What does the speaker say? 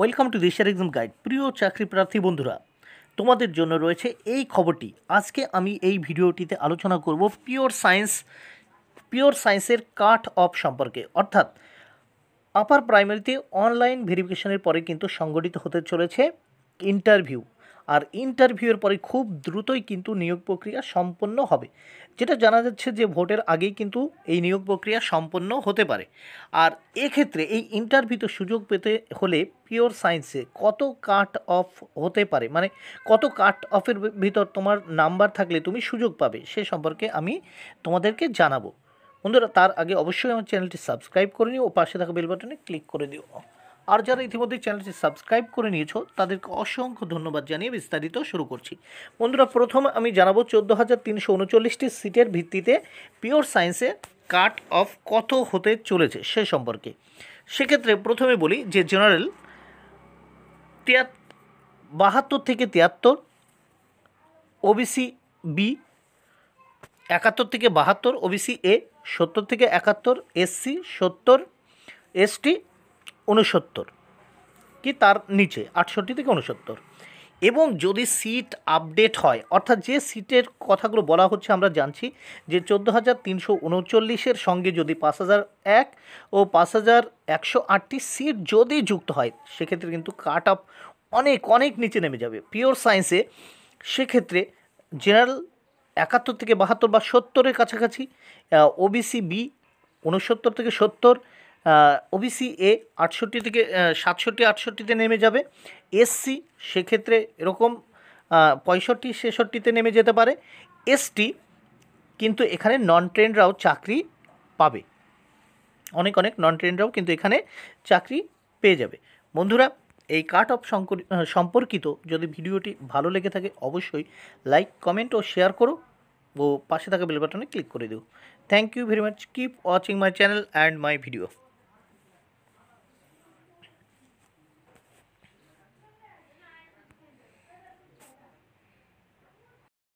welcome to রিসার exam guide প্রিয় চাকরি প্রার্থী বন্ধুরা তোমাদের জন্য রয়েছে এই খবরটি আজকে আমি এই ভিডিওটিতে আলোচনা করব পিওর সায়েন্স পিওর সায়েন্সের কাট অফ সম্পর্কে অর্থাৎ আপার প্রাইমারিতে অনলাইন ভেরিফিকেশনের পরে কিন্তু সংগঠিত হতে চলেছে ইন্টারভিউ আর ইন্টারভিউয়ের পরে খুব দ্রুতই কিন্তু নিয়োগ প্রক্রিয়া সম্পন্ন হবে যেটা জানা যাচ্ছে যে ভোটের আগেই কিন্তু এই নিয়োগ প্রক্রিয়া সম্পন্ন হতে পারে আর এক্ষেত্রে এই ইন্টারভিউতে সুযোগ পেতে হলে পিওর সায়েন্সে কত কাট অফ হতে পারে মানে কত কাট অফের ভিতর তোমার নাম্বার থাকলে তুমি সুযোগ পাবে সে সম্পর্কে আমি তোমাদেরকে জানাবো বন্ধুরা তার আগে অবশ্যই আমার চ্যানেলটি সাবস্ক্রাইব করে নিও ও পাশে থাকা বেল বাটনে ক্লিক করে দিও আর যারা ইতিমধ্যে চ্যানেলটি সাবস্ক্রাইব করে নিয়েছো তাদেরকে অসংখ্য ধন্যবাদ জানিয়ে বিস্তারিত শুরু করছি বন্ধুরা প্রথম আমি জানাবো চোদ্দো হাজার তিনশো উনচল্লিশটি সিটের ভিত্তিতে পিওর সায়েন্সে কাট অফ কত হতে চলেছে সে সম্পর্কে সেক্ষেত্রে প্রথমে বলি যে জেনারেল তিয়াত বাহাত্তর থেকে তিয়াত্তর ওবিসি বি একাত্তর থেকে বাহাত্তর ওবিসি এ সত্তর থেকে একাত্তর এসসি সত্তর এসটি উনসত্তর কি তার নিচে আটষট্টি থেকে উনসত্তর এবং যদি সিট আপডেট হয় অর্থাৎ যে সিটের কথাগুলো বলা হচ্ছে আমরা জানছি যে চোদ্দো হাজার তিনশো উনচল্লিশের সঙ্গে যদি পাঁচ হাজার এক ও পাঁচ হাজার একশো আটটি সিট যদি যুক্ত হয় সেক্ষেত্রে কিন্তু কাট আপ অনেক অনেক নিচে নেমে যাবে পিওর সায়েন্সে সেক্ষেত্রে জেনারেল একাত্তর থেকে বাহাত্তর বা সত্তরের কাছাকাছি ওবিসি বি উনসত্তর থেকে সত্তর ওবিসি এ আটষট্টি থেকে সাতষট্টি আটষট্টিতে নেমে যাবে এসসি সেক্ষেত্রে এরকম পঁয়ষট্টি ছেষট্টিতে নেমে যেতে পারে এসটি কিন্তু এখানে নন ট্রেনরাও চাকরি পাবে অনেক অনেক নন ট্রেনরাও কিন্তু এখানে চাকরি পেয়ে যাবে বন্ধুরা এই কাট অফ সম্পর্কিত যদি ভিডিওটি ভালো লেগে থাকে অবশ্যই লাইক কমেন্ট ও শেয়ার করো ও পাশে থাকা বেল বাটনে ক্লিক করে দিও thank you very much keep watching my channel and my video